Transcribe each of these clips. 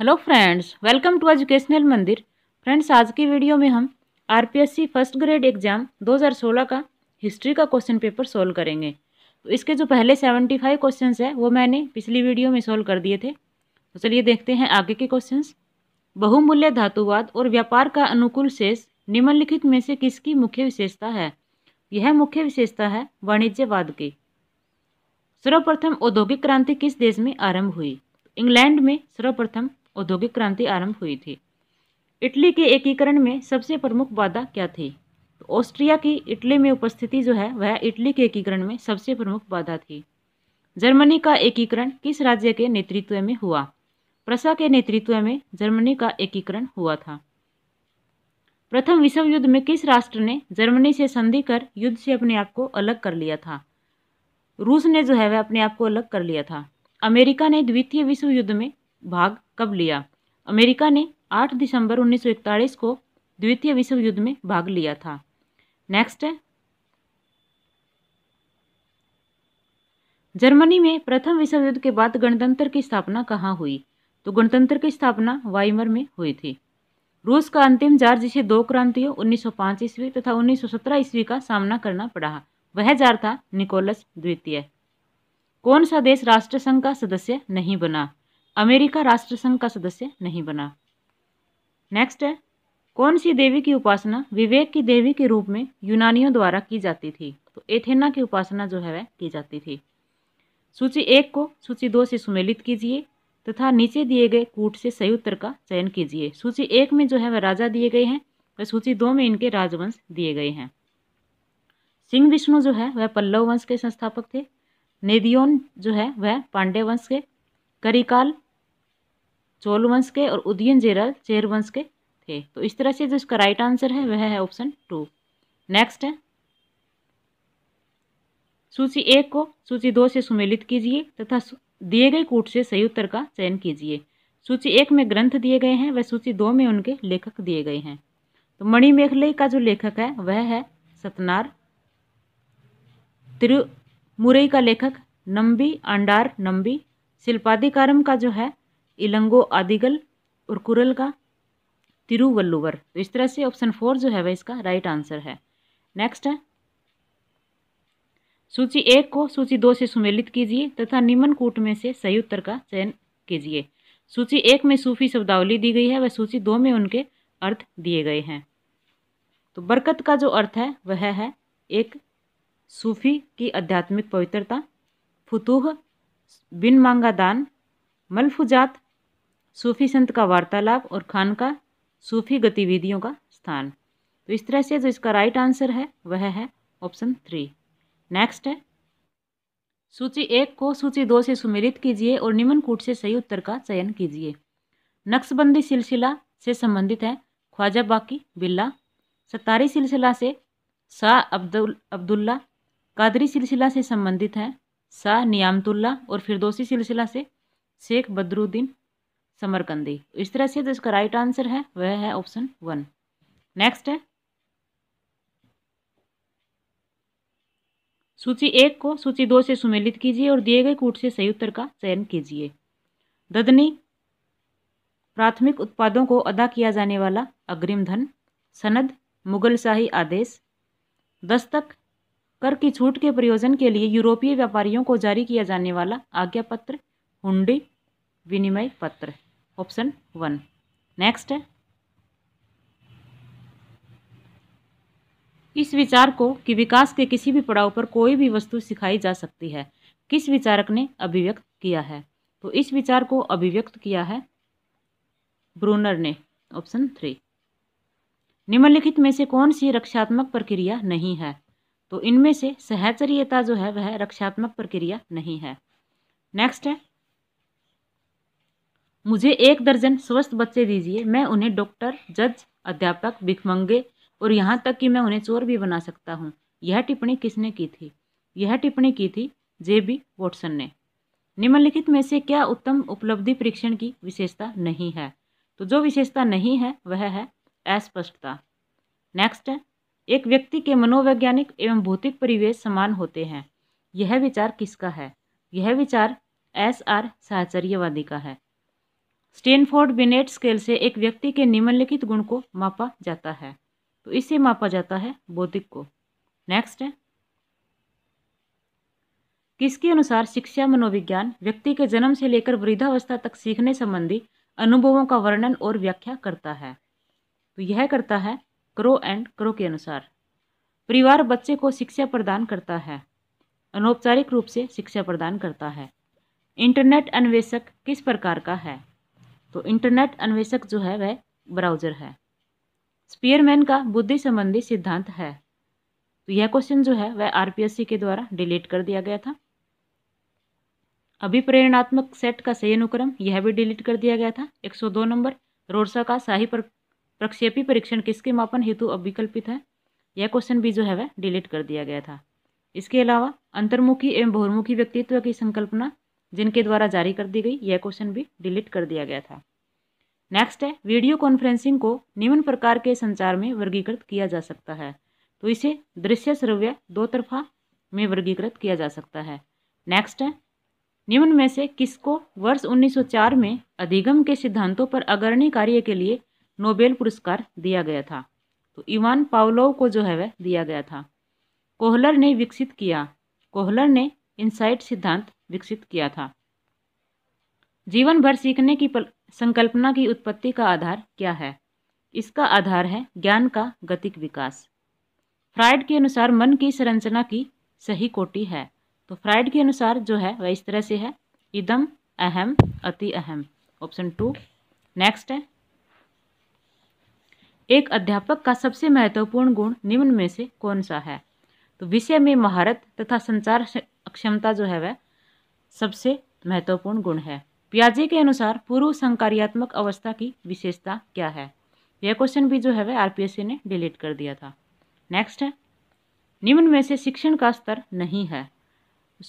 hello friends welcome to educational Mandir friends आज की video में हम आरपीएससी फर्स्ट ग्रेड एग्ज़ाम 2016 का हिस्ट्री का क्वेश्चन पेपर सोल्व करेंगे तो इसके जो पहले 75 फाइव क्वेश्चन है वो मैंने पिछली वीडियो में सोल्व कर दिए थे तो चलिए देखते हैं आगे के क्वेश्चन बहुमूल्य धातुवाद और व्यापार का अनुकूल शेष निम्नलिखित में से किसकी मुख्य विशेषता है यह मुख्य विशेषता है वाणिज्यवाद की सर्वप्रथम औद्योगिक क्रांति किस देश में आरंभ हुई इंग्लैंड में सर्वप्रथम औद्योगिक क्रांति आरंभ हुई थी इटली के एकीकरण में सबसे प्रमुख बाधा क्या थी तो ऑस्ट्रिया की इटली में उपस्थिति जो है वह इटली के एकीकरण में सबसे प्रमुख बाधा थी जर्मनी का एकीकरण किस राज्य के नेतृत्व में हुआ प्रसा के नेतृत्व में जर्मनी का एकीकरण हुआ था प्रथम विश्व युद्ध में किस राष्ट्र ने जर्मनी से संधि कर युद्ध से अपने आप को अलग कर लिया था रूस ने जो है वह अपने आप को अलग कर लिया था अमेरिका ने द्वितीय विश्व युद्ध में भाग कब लिया अमेरिका ने 8 दिसंबर 1941 को द्वितीय विश्व युद्ध में भाग लिया था नेक्स्ट है जर्मनी में प्रथम विश्व युद्ध के बाद गणतंत्र की स्थापना कहाँ हुई तो गणतंत्र की स्थापना वाइमर में हुई थी रूस का अंतिम जार जिसे दो क्रांतियों 1905 ईस्वी तथा 1917 ईस्वी का सामना करना पड़ा वह जार था निकोलस द्वितीय कौन सा देश राष्ट्र संघ का सदस्य नहीं बना अमेरिका राष्ट्रसंघ का सदस्य नहीं बना नेक्स्ट है कौन सी देवी की उपासना विवेक की देवी के रूप में यूनानियों द्वारा की जाती थी तो एथेना की उपासना जो है वह की जाती थी सूची एक को सूची दो से सुमेलित कीजिए तथा नीचे दिए गए कूट से सही उत्तर का चयन कीजिए सूची एक में जो है वह राजा दिए गए हैं वह सूची दो में इनके राजवंश दिए गए हैं सिंह विष्णु जो है वह पल्लव वंश के संस्थापक थे नेदियोन जो है वह पांडे वंश के करिकाल चोल वंश के और उदयन जेरल चेर वंश के थे तो इस तरह से जो इसका राइट आंसर है वह है ऑप्शन टू नेक्स्ट है सूची एक को सूची दो से सुमेलित कीजिए तथा दिए गए कूट से सही उत्तर का चयन कीजिए सूची एक में ग्रंथ दिए गए हैं वह सूची दो में उनके लेखक दिए गए हैं तो मणिमेखले का जो लेखक है वह है सतनार तिरुमुरई का लेखक नंबी अंडार नंबी शिल्पाधिकारम का जो है इलंगो आदिगल और कुरल का तिरुवल्लुवर तो इस तरह से ऑप्शन फोर जो है वह इसका राइट आंसर है नेक्स्ट है सूची एक को सूची दो से सुमेलित कीजिए तथा निम्न कूट में से सही उत्तर का चयन कीजिए सूची एक में सूफी शब्दावली दी गई है वह सूची दो में उनके अर्थ दिए गए हैं तो बरकत का जो अर्थ है वह है एक सूफी की आध्यात्मिक पवित्रता फुतूह बिन मांगा दान मलफुजात सूफी संत का वार्तालाप और खान का सूफी गतिविधियों का स्थान तो इस तरह से जो इसका राइट आंसर है वह है ऑप्शन थ्री नेक्स्ट है सूची एक को सूची दो से सुमेलित कीजिए और निम्न कूट से सही उत्तर का चयन कीजिए नक्शबंदी सिलसिला से संबंधित है ख्वाजा बाकी बिल्ला सत्तारी सिलसिला से शाह अब्दुल अब्दुल्ला कादरी सिलसिला से संबंधित है शाह नियामतुल्ला और फिरदोसी सिलसिला से शेख बदरुद्दीन समरकंदी इस तरह से जो इसका राइट आंसर है वह है ऑप्शन वन नेक्स्ट है सूची एक को सूची दो से सुमेलित कीजिए और दिए गए कूट से सही उत्तर का चयन कीजिए ददनी प्राथमिक उत्पादों को अदा किया जाने वाला अग्रिम धन सनद मुगलशाही आदेश दस्तक कर की छूट के प्रयोजन के लिए यूरोपीय व्यापारियों को जारी किया जाने वाला आज्ञा पत्र हुंडी विनिमय पत्र ऑप्शन वन नेक्स्ट है इस विचार को कि विकास के किसी भी पड़ाव पर कोई भी वस्तु सिखाई जा सकती है किस विचारक ने अभिव्यक्त किया है तो इस विचार को अभिव्यक्त किया है ब्रूनर ने ऑप्शन थ्री निम्नलिखित में से कौन सी रक्षात्मक प्रक्रिया नहीं है तो इनमें से सहचर्यता जो है वह रक्षात्मक प्रक्रिया नहीं है नेक्स्ट है मुझे एक दर्जन स्वस्थ बच्चे दीजिए मैं उन्हें डॉक्टर जज अध्यापक भिखमंगे और यहाँ तक कि मैं उन्हें चोर भी बना सकता हूँ यह टिप्पणी किसने की थी यह टिप्पणी की थी जे बी वॉटसन ने निम्नलिखित में से क्या उत्तम उपलब्धि परीक्षण की विशेषता नहीं है तो जो विशेषता नहीं है वह है अस्पष्टता नेक्स्ट है एक व्यक्ति के मनोवैज्ञानिक एवं भौतिक परिवेश समान होते हैं यह विचार किसका है यह विचार एस आर साहचर्यवादी का है स्टेनफोर्ड बिनेट स्केल से एक व्यक्ति के निम्नलिखित गुण को मापा जाता है तो इसे मापा जाता है बौद्धिक को नेक्स्ट है किसके अनुसार शिक्षा मनोविज्ञान व्यक्ति के जन्म से लेकर वृद्धावस्था तक सीखने संबंधी अनुभवों का वर्णन और व्याख्या करता है तो यह करता है करो एंड करो के अनुसार परिवार बच्चे को शिक्षा प्रदान करता है अनौपचारिक रूप से शिक्षा प्रदान करता है इंटरनेट अन्वेषक किस प्रकार का है तो इंटरनेट अन्वेषक जो है वह ब्राउजर है स्पीयरमैन का बुद्धि संबंधी सिद्धांत है तो यह क्वेश्चन जो है वह आरपीएससी के द्वारा डिलीट कर दिया गया था अभिप्रेरणात्मक सेट का सही अनुक्रम यह भी डिलीट कर दिया गया था 102 नंबर रोडसा का शाही प्रक्षेपी परीक्षण किसके मापन हेतु अविकल्पित है यह क्वेश्चन भी जो है वह डिलीट कर दिया गया था इसके अलावा अंतर्मुखी एवं बहुमुखी व्यक्तित्व की संकल्पना जिनके द्वारा जारी कर दी गई यह क्वेश्चन भी डिलीट कर दिया गया था नेक्स्ट है वीडियो कॉन्फ्रेंसिंग को निम्न प्रकार के संचार में वर्गीकृत किया जा सकता है तो इसे दृश्य श्रव्य दो तरफा में वर्गीकृत किया जा सकता है नेक्स्ट है निम्न में से किसको वर्ष 1904 में अधिगम के सिद्धांतों पर अग्रणी कार्य के लिए नोबेल पुरस्कार दिया गया था तो इवान पावलोव को जो है वह दिया गया था कोहलर ने विकसित किया कोहलर ने इनसाइट सिद्धांत विकसित किया था जीवन भर सीखने की संकल्पना की उत्पत्ति का आधार क्या है इसका आधार है ज्ञान का गतिक विकास फ्राइड के अनुसार मन की संरचना की सही कोटि है तो फ्राइड के अनुसार जो है वह इस तरह से है इदम अहम अति अहम ऑप्शन टू नेक्स्ट है एक अध्यापक का सबसे महत्वपूर्ण गुण निम्न में से कौन सा है तो विषय में महारत तथा संचार क्षमता जो है वह सबसे महत्वपूर्ण गुण है प्याजे के अनुसार पूर्व संकार्यात्मक अवस्था की विशेषता क्या है यह क्वेश्चन भी जो है वह आरपीएससी ने डिलीट कर दिया था नेक्स्ट है निम्न में से शिक्षण का स्तर नहीं है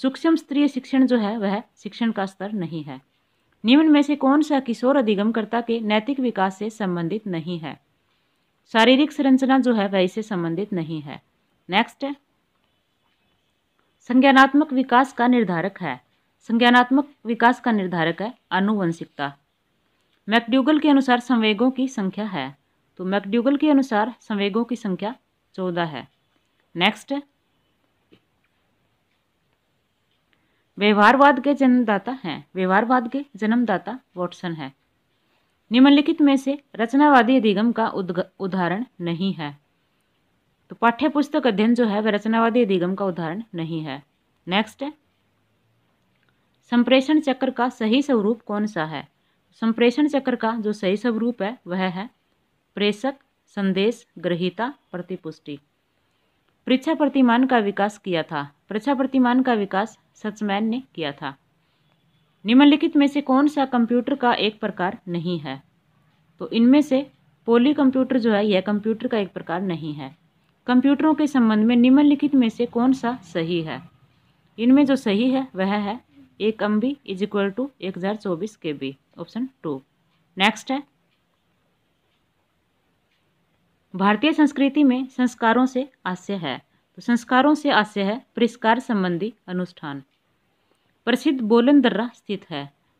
सूक्ष्म स्तरीय शिक्षण जो है वह शिक्षण का स्तर नहीं है निम्न में से कौन सा किशोर अधिगमकर्ता के नैतिक विकास से संबंधित नहीं है शारीरिक संरचना जो है वह इससे संबंधित नहीं है नेक्स्ट संज्ञानात्मक विकास का निर्धारक है संज्ञानात्मक विकास का निर्धारक है आनुवंशिकता मैकड्यूगल के अनुसार संवेगों की संख्या है तो मैकड्यूगल के अनुसार संवेगों की संख्या चौदह है नेक्स्ट व्यवहारवाद के जन्मदाता हैं व्यवहारवाद के जन्मदाता वॉटसन है निम्नलिखित में से रचनावादी अधिगम का उदाहरण नहीं है तो पाठ्य पुस्तक अध्ययन जो है वह रचनावादी अधिगम का उदाहरण नहीं है नेक्स्ट संप्रेषण चक्र का सही स्वरूप कौन सा है संप्रेषण चक्र का जो सही स्वरूप है वह है प्रेषक संदेश ग्रहिता प्रतिपुष्टि परीक्षा प्रतिमान का विकास किया था परीक्षा प्रतिमान का विकास सचमैन ने किया था निम्नलिखित में से कौन सा कंप्यूटर का एक प्रकार नहीं है तो इनमें से पोली कंप्यूटर जो है यह कंप्यूटर का एक प्रकार नहीं है कंप्यूटरों के संबंध में निम्नलिखित में से कौन सा सही है इनमें जो सही है वह है एक M B is equal to एक हज़ार चौबीस के बी ऑप्शन टू नेक्स्ट है भारतीय संस्कृति में संस्कारों से आशय है तो संस्कारों से आशय है पुरस्कार संबंधी अनुष्ठान प्रसिद्ध बोलन दर्रा स्थित है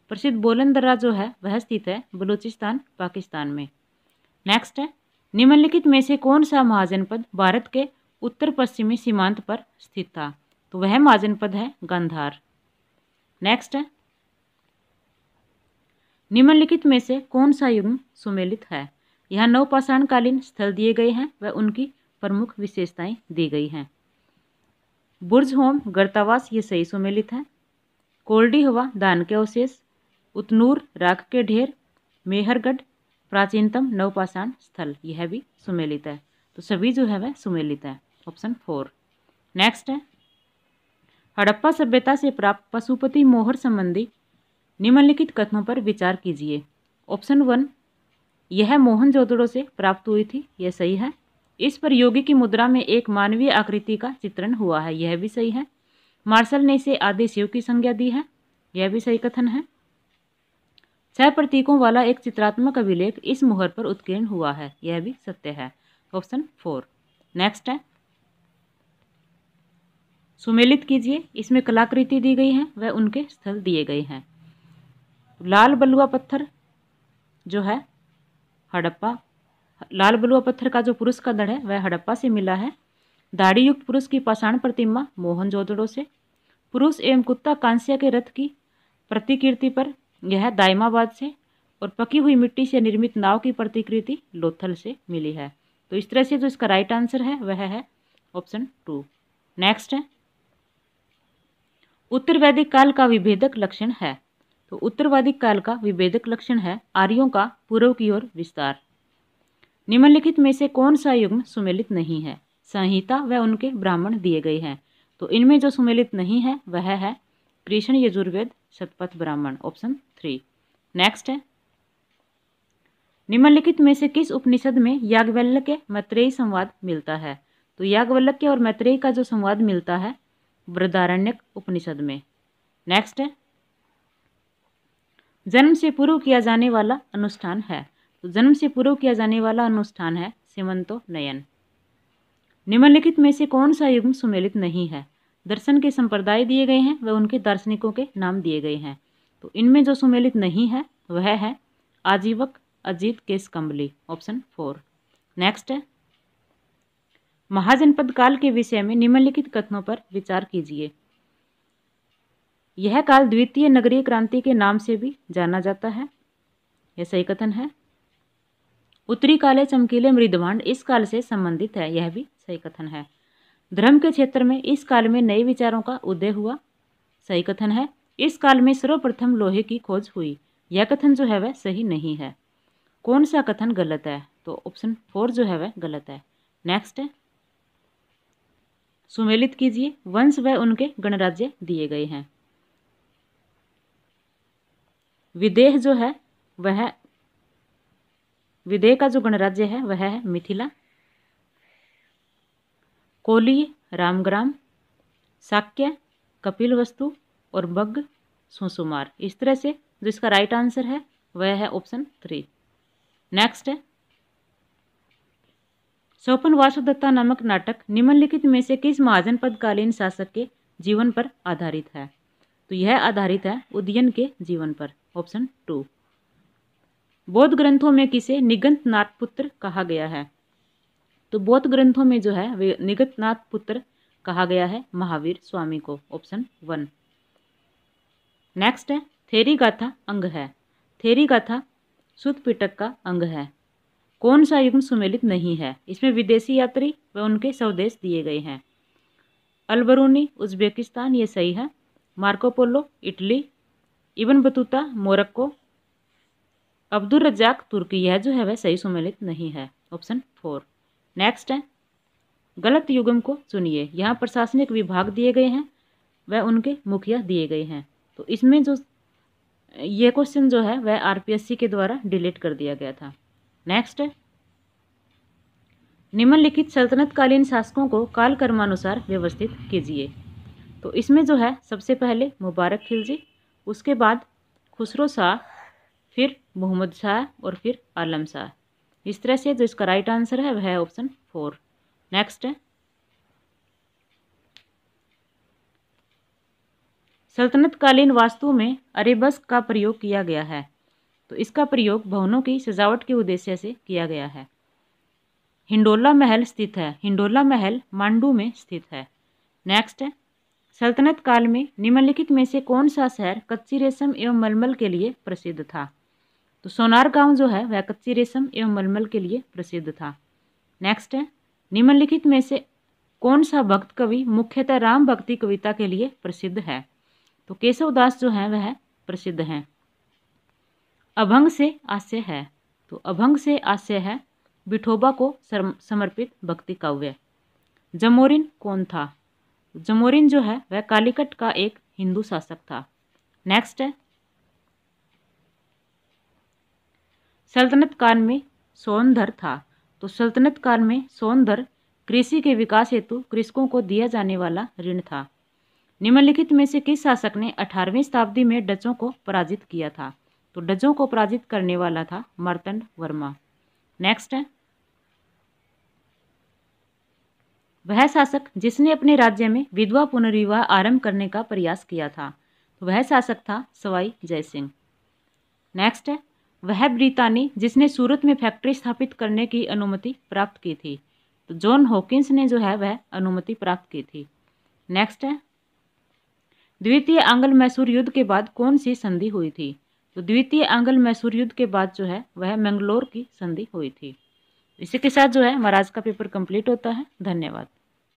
प्रसिद्ध बोलन दर्रा जो है वह स्थित है बलूचिस्तान पाकिस्तान में नेक्स्ट है निम्नलिखित में से कौन सा महाजनपद भारत के उत्तर पश्चिमी सीमांत पर स्थित था तो वह महाजनपद है गंधार नेक्स्ट है निम्नलिखित में से कौन सा युग्म सुमेलित है यह नवपाषाणकालीन स्थल दिए गए हैं व उनकी प्रमुख विशेषताएं दी गई हैं बुर्ज होम गर्तावास ये सही सुमेलित है कोल्डी हवा दान के अवशेष उतनूर राख के ढेर मेहरगढ़ प्राचीनतम नवपाषाण स्थल यह भी सुमेलित है तो सभी जो है वह सुमेलित है ऑप्शन फोर नेक्स्ट है हड़प्पा सभ्यता से प्राप्त पशुपति मोहर संबंधी निम्नलिखित कथनों पर विचार कीजिए ऑप्शन वन यह मोहन मोहनजोदड़ो से प्राप्त हुई थी यह सही है इस पर योगी की मुद्रा में एक मानवीय आकृति का चित्रण हुआ है यह भी सही है मार्शल ने इसे आदि शिव की संज्ञा दी है यह भी सही कथन है छह प्रतीकों वाला एक चित्रात्मक अभिलेख इस मुहर पर उत्कीर्ण हुआ है यह भी सत्य है ऑप्शन फोर नेक्स्ट है सुमेलित कीजिए इसमें कलाकृति दी गई है वह उनके स्थल दिए गए हैं लाल बलुआ पत्थर जो है हड़प्पा लाल बलुआ पत्थर का जो पुरुष का दड़ है वह हड़प्पा से मिला है दाढ़ी युक्त पुरुष की पाषाण प्रतिमा मोहनजोदड़ो से पुरुष एवं कुत्ता कांस्या के रथ की प्रतिकृति पर यह दायमाबाद से और पकी हुई मिट्टी से निर्मित नाव की प्रतिकृति लोथल से मिली है तो इस तरह से जो इसका राइट आंसर है वह है ऑप्शन टू नेक्स्ट है उत्तर वैदिक काल का विभेदक लक्षण है तो उत्तर वैदिक काल का विभेदक लक्षण है आर्यों का पूर्व की ओर विस्तार निम्नलिखित में से कौन सा युग्म सुमेलित नहीं है संहिता व उनके ब्राह्मण दिए गए हैं तो इनमें जो सुमेलित नहीं है वह है कृष्ण यजुर्वेद शतपथ ब्राह्मण ऑप्शन थ्री नेक्स्ट है निम्नलिखित में से किस उपनिषद में याज्ञवल्क्य के मैत्रेयी संवाद मिलता है तो याज्ञवल्क्य के और मैत्रेयी का जो संवाद मिलता है वृदारण्यक उपनिषद में नेक्स्ट है जन्म से पूर्व किया जाने वाला अनुष्ठान है तो जन्म से पूर्व किया जाने वाला अनुष्ठान है सिमंतो नयन निम्नलिखित में से कौन सा युग्म सुमेलित नहीं है दर्शन के संप्रदाय दिए गए हैं व उनके दार्शनिकों के नाम दिए गए हैं तो इनमें जो सुमेलित नहीं है वह है Ajivika Ajita Keshakambali option four next है महाजनपद काल के विषय में निम्नलिखित कथनों पर विचार कीजिए यह काल द्वितीय नगरीय क्रांति के नाम से भी जाना जाता है यह सही कथन है उत्तरी काले चमकीले मृदवांड इस काल से संबंधित है यह भी सही कथन है धर्म के क्षेत्र में इस काल में नए विचारों का उदय हुआ सही कथन है इस काल में सर्वप्रथम लोहे की खोज हुई यह कथन जो है वह सही नहीं है कौन सा कथन गलत है तो ऑप्शन फोर जो है वह गलत है नेक्स्ट सुमेलित कीजिए वंश व उनके गणराज्य दिए गए हैं विदेह जो है वह विदेह का जो गणराज्य है वह है मिथिला कोली रामग्राम साक्य कपिल वस्तु और बग सुसुमार इस तरह से जो इसका राइट आंसर है वह है ऑप्शन थ्री नेक्स्ट है सौपन वासुदत्ता नामक नाटक निम्नलिखित में से किस महाजन पदकालीन शासक के जीवन पर आधारित है तो यह आधारित है उदयन के जीवन पर ऑप्शन टू बौद्ध ग्रंथों में किसे निगंत नाथ पुत्र कहा गया है तो बौद्ध ग्रंथों में जो है निगंत नाथ पुत्र कहा गया है महावीर स्वामी को ऑप्शन वन नेक्स्ट है थेरी गाथा अंग है थेरी गाथा सुत पिटक का अंग है कौन सा युग्म सुमेलित नहीं है इसमें विदेशी यात्री व उनके स्वदेश दिए गए हैं अलबरूनी उज्बेकिस्तान ये सही है Marco Polo Italy Ibn Battuta Morocco Abdul Razzaq तुर्की यह जो है वह सही सम्मिलित नहीं है ऑप्शन फोर नेक्स्ट है गलत युगम को चुनिए यहाँ प्रशासनिक विभाग दिए गए हैं वह उनके मुखिया दिए गए हैं तो इसमें जो ये क्वेश्चन जो है वह आरपीएससी के द्वारा डिलीट कर दिया गया था नेक्स्ट है निम्नलिखित सल्तनतकालीन शासकों को काल कर्मानुसार व्यवस्थित कीजिए तो इसमें जो है सबसे पहले मुबारक खिलजी उसके बाद खुसरो शाह फिर मोहम्मद शाह और फिर आलम शाह इस तरह से जो इसका राइट आंसर है वह है ऑप्शन फोर नेक्स्ट सल्तनतकालीन वास्तु में अरेबस का प्रयोग किया गया है तो इसका प्रयोग भवनों की सजावट के उद्देश्य से किया गया है हिंडोला महल स्थित है हिंडोला महल मांडू में स्थित है नेक्स्ट सल्तनत काल में निम्नलिखित में से कौन सा शहर कच्ची रेशम एवं मलमल के लिए प्रसिद्ध था तो सोनार गांव जो है वह कच्ची रेशम एवं मलमल के लिए प्रसिद्ध था नेक्स्ट है निम्नलिखित में से कौन सा भक्त कवि मुख्यतः राम भक्ति कविता के लिए प्रसिद्ध है तो केशवदास जो है वह प्रसिद्ध हैं अभंग से आशय है तो अभंग से आशय है विठोबा को समर्पित भक्ति काव्य जमोरिन कौन था जमोरिन जो है वह कालीकट का एक हिंदू शासक था नेक्स्ट है सल्तनत काल में सोनधर था तो सल्तनत काल में सोनधर कृषि के विकास हेतु कृषकों को दिया जाने वाला ऋण था निम्नलिखित में से किस शासक ने 18वीं शताब्दी में डचों को पराजित किया था तो डचों को पराजित करने वाला था मर्तंड वर्मा नेक्स्ट है वह शासक जिसने अपने राज्य में विधवा पुनर्विवाह आरंभ करने का प्रयास किया था तो वह शासक था सवाई जयसिंह नेक्स्ट है वह ब्रितानी जिसने सूरत में फैक्ट्री स्थापित करने की अनुमति प्राप्त की थी तो जॉन हॉकिंस ने जो है वह अनुमति प्राप्त की थी नेक्स्ट है द्वितीय आंगल मैसूर युद्ध के बाद कौन सी संधि हुई थी तो द्वितीय आंगल मैसूर युद्ध के बाद जो है वह मैंगलोर की संधि हुई थी इसी के साथ जो है महाराज का पेपर कंप्लीट होता है धन्यवाद